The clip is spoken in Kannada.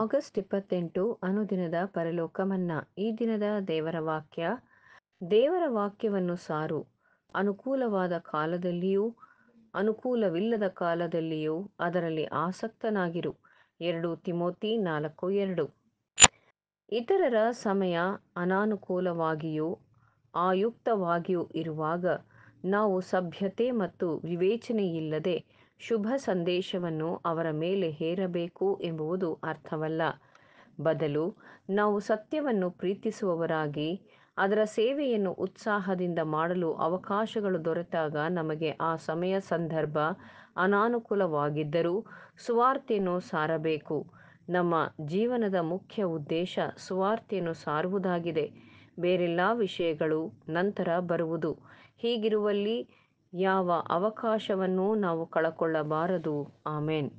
ಆಗಸ್ಟ್ ಇಪ್ಪತ್ತೆಂಟು ಅನುದಿನದ ಪರಲೋಕ ಮನ್ನಾ ಈ ದಿನದ ದೇವರ ವಾಕ್ಯ ದೇವರ ವಾಕ್ಯವನ್ನು ಸಾರು ಅನುಕೂಲವಾದ ಕಾಲದಲ್ಲಿಯೂ ಅನುಕೂಲವಿಲ್ಲದ ಕಾಲದಲ್ಲಿಯೂ ಅದರಲ್ಲಿ ಆಸಕ್ತನಾಗಿರು ಎರಡು ತಿಮೋತಿ ನಾಲ್ಕು ಎರಡು ಇತರರ ಸಮಯ ಅನಾನುಕೂಲವಾಗಿಯೂ ಆಯುಕ್ತವಾಗಿಯೂ ಇರುವಾಗ ನಾವು ಸಭ್ಯತೆ ಮತ್ತು ವಿವೇಚನೆಯಿಲ್ಲದೆ ಶುಭ ಸಂದೇಶವನ್ನು ಅವರ ಮೇಲೆ ಹೇರಬೇಕು ಎಂಬುವುದು ಅರ್ಥವಲ್ಲ ಬದಲು ನಾವು ಸತ್ಯವನ್ನು ಪ್ರೀತಿಸುವವರಾಗಿ ಅದರ ಸೇವೆಯನ್ನು ಉತ್ಸಾಹದಿಂದ ಮಾಡಲು ಅವಕಾಶಗಳು ದೊರೆತಾಗ ನಮಗೆ ಆ ಸಮಯ ಸಂದರ್ಭ ಅನಾನುಕೂಲವಾಗಿದ್ದರೂ ಸುವಾರ್ತೆಯನ್ನು ಸಾರಬೇಕು ನಮ್ಮ ಜೀವನದ ಮುಖ್ಯ ಉದ್ದೇಶ ಸುವಾರ್ತೆಯನ್ನು ಸಾರುವುದಾಗಿದೆ ಬೇರೆಲ್ಲ ವಿಷಯಗಳು ನಂತರ ಬರುವುದು ಹೀಗಿರುವಲ್ಲಿ ಯಾವ ಅವಕಾಶವನ್ನೂ ನಾವು ಕಳಕೊಳ್ಳಬಾರದು ಆಮೇನ್